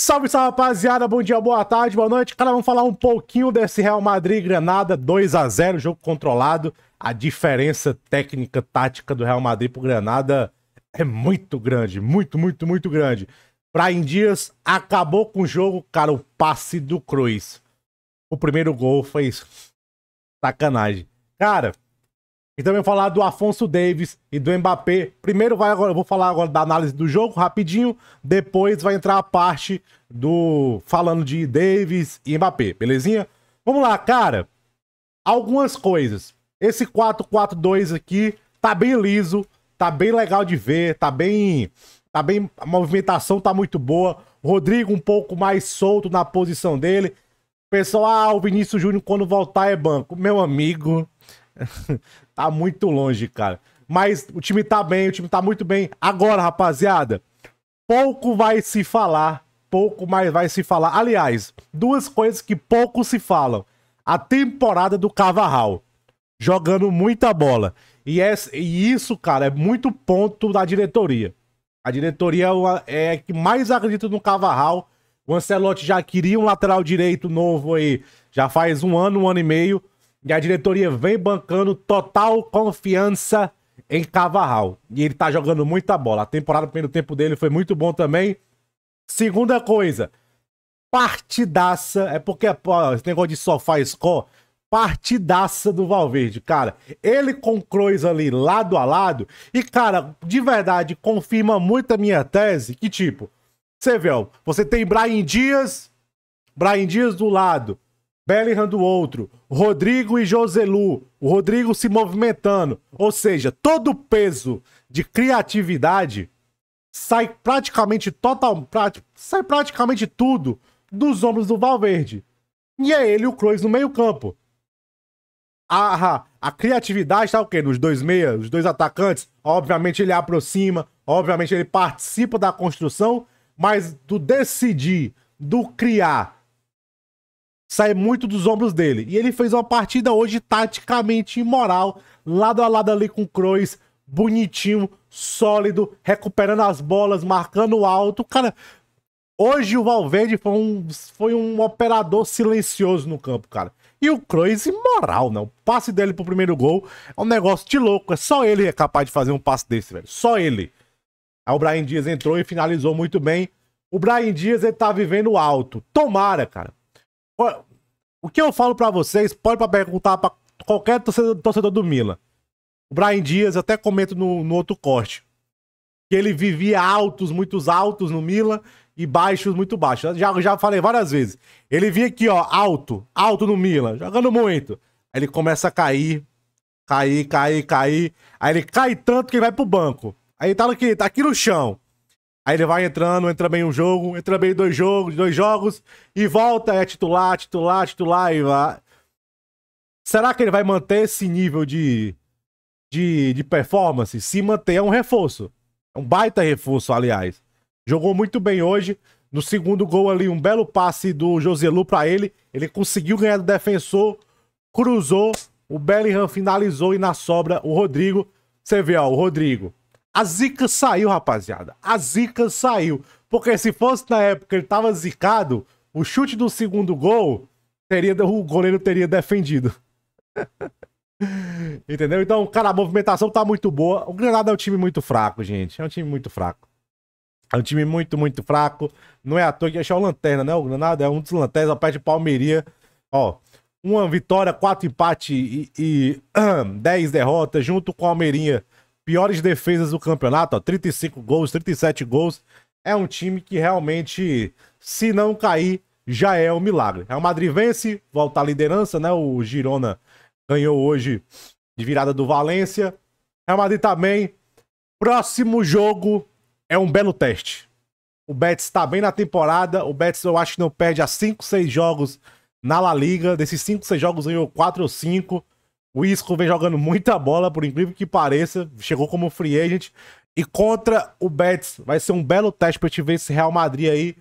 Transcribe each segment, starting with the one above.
Salve, salve, rapaziada. Bom dia, boa tarde, boa noite. Cara, vamos falar um pouquinho desse Real Madrid Granada 2 a 0 jogo controlado. A diferença técnica, tática do Real Madrid pro Granada é muito grande, muito, muito, muito grande. Brian Dias acabou com o jogo, cara, o passe do Cruz. O primeiro gol foi sacanagem. Cara, e também falar do Afonso Davis e do Mbappé. Primeiro vai agora, eu vou falar agora da análise do jogo rapidinho, depois vai entrar a parte do falando de Davis e Mbappé, belezinha? Vamos lá, cara. Algumas coisas. Esse 4-4-2 aqui tá bem liso, tá bem legal de ver, tá bem tá bem a movimentação tá muito boa. Rodrigo um pouco mais solto na posição dele. Pessoal, ah, o Vinícius Júnior quando voltar é banco. Meu amigo, tá muito longe, cara. Mas o time tá bem, o time tá muito bem. Agora, rapaziada, pouco vai se falar, pouco mais vai se falar. Aliás, duas coisas que pouco se falam. A temporada do Cavarral, jogando muita bola. E, é, e isso, cara, é muito ponto da diretoria. A diretoria é, é que mais acredita no Cavarral. O Ancelotti já queria um lateral direito novo aí, já faz um ano, um ano e meio. E a diretoria vem bancando total confiança em Cavarral. E ele tá jogando muita bola. A temporada do primeiro tempo dele foi muito bom também. Segunda coisa, partidaça. É porque pô, esse negócio de sofá score, partidaça do Valverde, cara. Ele com Cruz ali lado a lado. E, cara, de verdade, confirma muito a minha tese que, tipo, você vê, ó, você tem Brian Dias, Brian Dias do lado, Bellingham do outro, Rodrigo e Joselu, o Rodrigo se movimentando. Ou seja, todo o peso de criatividade sai praticamente total, sai praticamente tudo dos ombros do Valverde. E é ele o Cruz no meio-campo. A, a, criatividade está o quê? Nos dois meias, os dois atacantes. Obviamente ele aproxima, obviamente ele participa da construção, mas do decidir, do criar, sai muito dos ombros dele. E ele fez uma partida hoje taticamente imoral, lado a lado ali com o Kroos, bonitinho, sólido, recuperando as bolas, marcando alto. Cara, hoje o Valverde foi um, foi um operador silencioso no campo, cara. E o Kroos imoral, né? O passe dele pro primeiro gol é um negócio de louco. É só ele é capaz de fazer um passe desse, velho. Só ele. Aí o Brian Dias entrou e finalizou muito bem. O Brian Dias, ele tá vivendo alto. Tomara, cara o que eu falo para vocês, pode perguntar para qualquer torcedor, torcedor, do Mila. O Brian Dias, até comento no, no outro corte, que ele vivia altos, muitos altos no Mila e baixos, muito baixos. Já, já falei várias vezes. Ele vinha aqui, ó, alto, alto no Mila, jogando muito. Aí ele começa a cair, cair, cair, cair. Aí ele cai tanto que ele vai pro banco. Aí tá aqui, tá aqui no chão. Aí ele vai entrando, entra bem um jogo, entra bem dois jogos, dois jogos, e volta, é titular, titular, titular, e vai. Será que ele vai manter esse nível de, de, de performance? Se manter é um reforço. É um baita reforço, aliás. Jogou muito bem hoje. No segundo gol ali, um belo passe do Joselu para ele. Ele conseguiu ganhar do defensor, cruzou, o Bellingham finalizou e na sobra o Rodrigo. Você vê, ó, o Rodrigo a zica saiu, rapaziada. A zica saiu. Porque se fosse na época ele tava zicado, o chute do segundo gol, teria, o goleiro teria defendido. Entendeu? Então, cara, a movimentação tá muito boa. O Granada é um time muito fraco, gente. É um time muito fraco. É um time muito, muito fraco. Não é à toa que achar é o Lanterna, né? O Granada é um dos Lanternas, de Palmeiria, Ó, uma vitória, quatro empates e, e dez derrotas, junto com o Almeirinha Piores defesas do campeonato, ó, 35 gols, 37 gols. É um time que realmente, se não cair, já é um milagre. Real Madrid vence, volta à liderança, né? O Girona ganhou hoje de virada do Valência. Real Madrid também. Próximo jogo é um belo teste. O Betis está bem na temporada. O Betis eu acho que não perde há 5, 6 jogos na La Liga. Desses 5, 6 jogos ganhou 4 ou 5. O Isco vem jogando muita bola, por incrível que pareça. Chegou como free agent. E contra o Betis, vai ser um belo teste pra gente ver esse Real Madrid aí.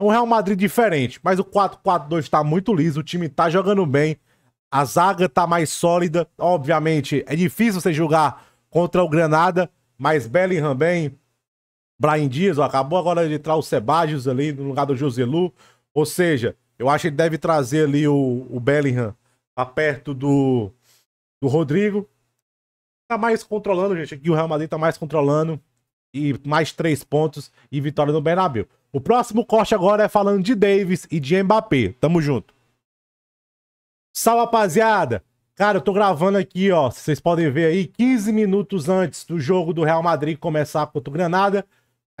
Um Real Madrid diferente, mas o 4-4-2 tá muito liso, o time tá jogando bem. A zaga tá mais sólida. Obviamente, é difícil você jogar contra o Granada, mas Bellingham bem. Brian Dias, ó, acabou agora de entrar o Sebajos ali no lugar do Joselu. Ou seja, eu acho que ele deve trazer ali o, o Bellingham Tá perto do, do Rodrigo. Tá mais controlando, gente. Aqui o Real Madrid tá mais controlando. E mais três pontos e vitória no Bernabéu. O próximo corte agora é falando de Davis e de Mbappé. Tamo junto. Salve, rapaziada! Cara, eu tô gravando aqui, ó. Vocês podem ver aí, 15 minutos antes do jogo do Real Madrid começar contra o Granada.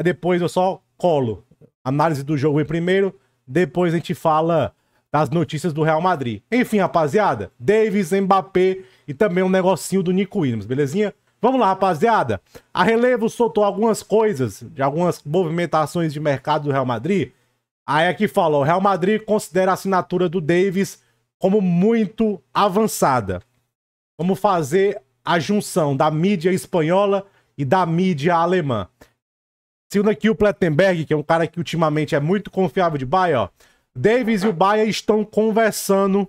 Depois eu só colo. Análise do jogo em primeiro. Depois a gente fala das notícias do Real Madrid. Enfim, rapaziada, Davis, Mbappé e também um negocinho do Nico Williams, belezinha? Vamos lá, rapaziada. A Relevo soltou algumas coisas de algumas movimentações de mercado do Real Madrid. Aí aqui fala, o Real Madrid considera a assinatura do Davis como muito avançada. Como fazer a junção da mídia espanhola e da mídia alemã. Segundo aqui o Plettenberg, que é um cara que ultimamente é muito confiável de Bahia, ó. Davis e o Baia estão conversando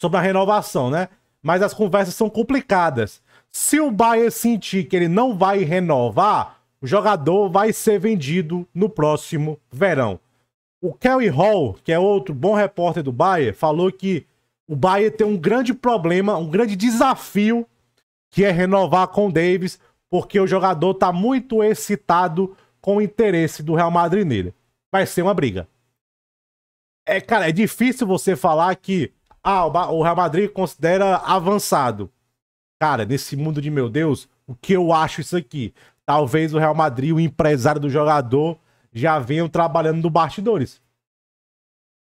sobre a renovação, né? Mas as conversas são complicadas. Se o Baia sentir que ele não vai renovar, o jogador vai ser vendido no próximo verão. O Kelly Hall, que é outro bom repórter do Baia, falou que o Baia tem um grande problema, um grande desafio, que é renovar com o Davis, porque o jogador está muito excitado com o interesse do Real Madrid nele. Vai ser uma briga é, cara, é difícil você falar que ah, o Real Madrid considera avançado. Cara, nesse mundo de meu Deus, o que eu acho isso aqui? Talvez o Real Madrid, o empresário do jogador, já venham trabalhando no bastidores.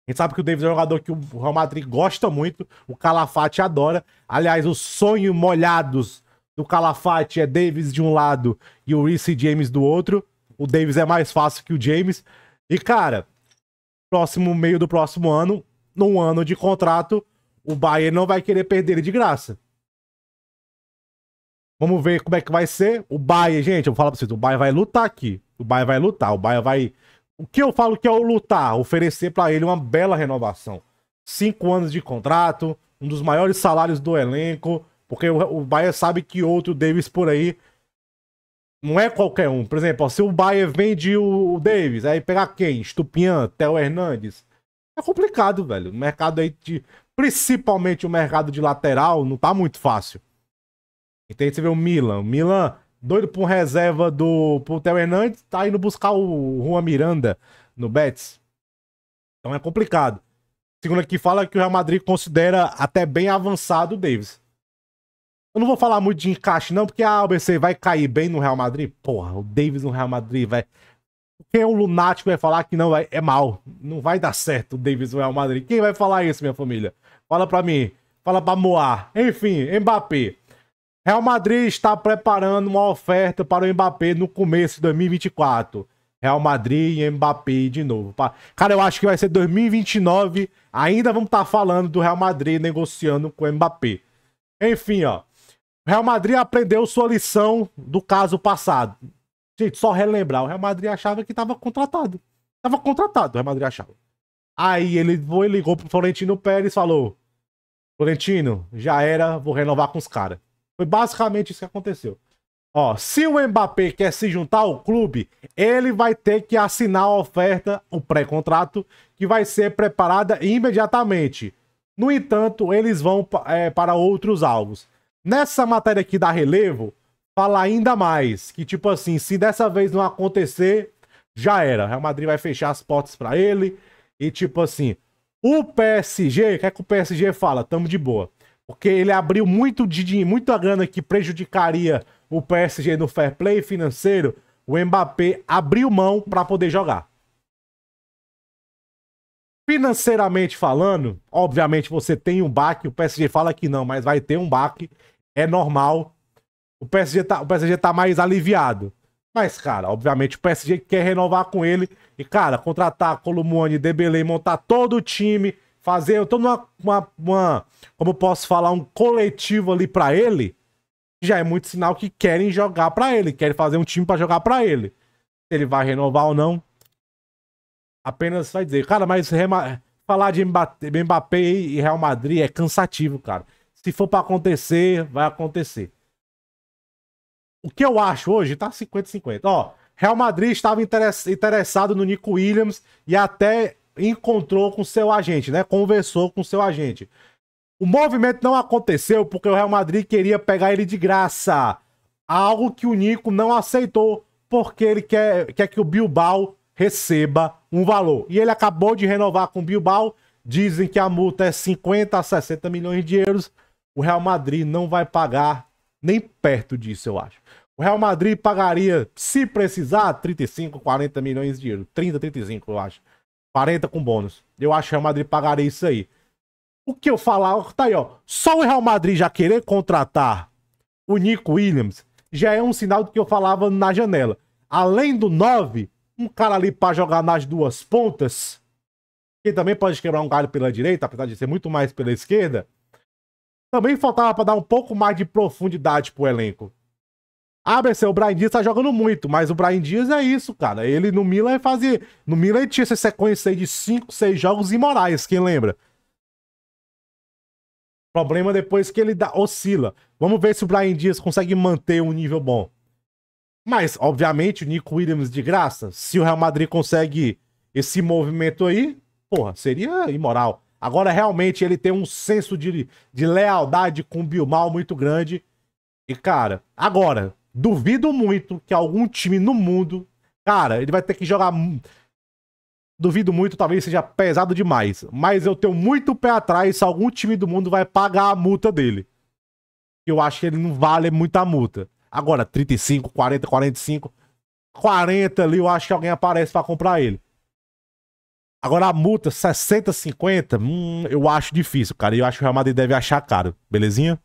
A gente sabe que o Davis é um jogador que o Real Madrid gosta muito, o Calafate adora. Aliás, o sonho molhados do Calafate é Davis de um lado e o Reece James do outro. O Davis é mais fácil que o James. E, cara, próximo meio do próximo ano, num ano de contrato, o Bayern não vai querer perder ele de graça. Vamos ver como é que vai ser. O Bayern, gente, eu vou falar pra vocês, o Bayern vai lutar aqui. O Bayern vai lutar, o Bayern vai... O que eu falo que é o lutar? Oferecer para ele uma bela renovação. Cinco anos de contrato, um dos maiores salários do elenco, porque o, o Bayern sabe que outro Davis por aí não é qualquer um. Por exemplo, ó, se o Bayer vende o Davis, aí pegar quem? Estupian, Theo Hernandes. É complicado, velho. O mercado aí, de, principalmente o mercado de lateral, não tá muito fácil. Entende? Você vê o Milan. O Milan, doido por reserva do pro Theo Hernandes, tá indo buscar o Juan Miranda no Betis. Então é complicado. Segundo aqui fala que o Real Madrid considera até bem avançado o Davis. Eu não vou falar muito de encaixe, não, porque a ah, OBC vai cair bem no Real Madrid. Porra, o Davis no Real Madrid vai. Quem é o lunático vai falar que não é, é mal. Não vai dar certo o Davis no Real Madrid. Quem vai falar isso, minha família? Fala pra mim. Fala pra Moá. Enfim, Mbappé. Real Madrid está preparando uma oferta para o Mbappé no começo de 2024. Real Madrid e Mbappé de novo. Cara, eu acho que vai ser 2029. Ainda vamos estar tá falando do Real Madrid negociando com o Mbappé. Enfim, ó. O Real Madrid aprendeu sua lição do caso passado. Gente, só relembrar, o Real Madrid achava que estava contratado. Estava contratado, o Real Madrid achava. Aí ele foi, ligou pro Florentino Pérez e falou: Florentino, já era, vou renovar com os caras. Foi basicamente isso que aconteceu. Ó, se o Mbappé quer se juntar ao clube, ele vai ter que assinar a oferta, o pré-contrato, que vai ser preparada imediatamente. No entanto, eles vão é, para outros alvos. Nessa matéria aqui da Relevo, fala ainda mais que, tipo assim, se dessa vez não acontecer, já era. Real Madrid vai fechar as portas para ele e, tipo assim, o PSG, quer é que o PSG fala? Tamo de boa. Porque ele abriu muito de muita grana que prejudicaria o PSG no fair play financeiro. O Mbappé abriu mão para poder jogar. Financeiramente falando, obviamente você tem um baque, o PSG fala que não, mas vai ter um baque é normal. O PSG tá, o PSG tá mais aliviado. Mas, cara, obviamente o PSG quer renovar com ele. E, cara, contratar Columone, Debele, montar todo o time, fazer. Eu tô numa. Uma, uma, como posso falar? Um coletivo ali para ele. Já é muito sinal que querem jogar para ele. Querem fazer um time para jogar para ele. Se ele vai renovar ou não. Apenas vai dizer. Cara, mas falar de Mbappé e Real Madrid é cansativo, cara. Se for para acontecer, vai acontecer. O que eu acho hoje tá 50-50. Ó, Real Madrid estava interessado no Nico Williams e até encontrou com seu agente, né? Conversou com seu agente. O movimento não aconteceu porque o Real Madrid queria pegar ele de graça. Algo que o Nico não aceitou, porque ele quer, quer que o Bilbao receba um valor. E ele acabou de renovar com o Bilbao. Dizem que a multa é 50 a 60 milhões de euros. O Real Madrid não vai pagar nem perto disso, eu acho. O Real Madrid pagaria, se precisar, 35, 40 milhões de euros. 30, 35, eu acho. 40 com bônus. Eu acho que o Real Madrid pagaria isso aí. O que eu falar, tá aí, ó. Só o Real Madrid já querer contratar o Nico Williams já é um sinal do que eu falava na janela. Além do 9, um cara ali para jogar nas duas pontas, que também pode quebrar um galho pela direita, apesar de ser muito mais pela esquerda também faltava para dar um pouco mais de profundidade pro elenco. Ah, Bercê, o Brian Dias tá jogando muito, mas o Brian Dias é isso, cara. Ele no Milan fazia. No Milan ele tinha essa sequência aí de 5, 6 jogos imorais, quem lembra? Problema depois que ele dá, oscila. Vamos ver se o Brian Dias consegue manter um nível bom. Mas, obviamente, o Nico Williams de graça, se o Real Madrid consegue esse movimento aí, porra, seria imoral. Agora, realmente, ele tem um senso de, de lealdade com o Bilmal muito grande. E, cara, agora, duvido muito que algum time no mundo. Cara, ele vai ter que jogar. Duvido muito, talvez seja pesado demais. Mas eu tenho muito pé atrás se algum time do mundo vai pagar a multa dele. Eu acho que ele não vale muita multa. Agora, 35, 40, 45. 40 ali, eu acho que alguém aparece para comprar ele. Agora a multa, 60, 50, hum, eu acho difícil, cara. Eu acho que o Real Madrid deve achar caro, belezinha?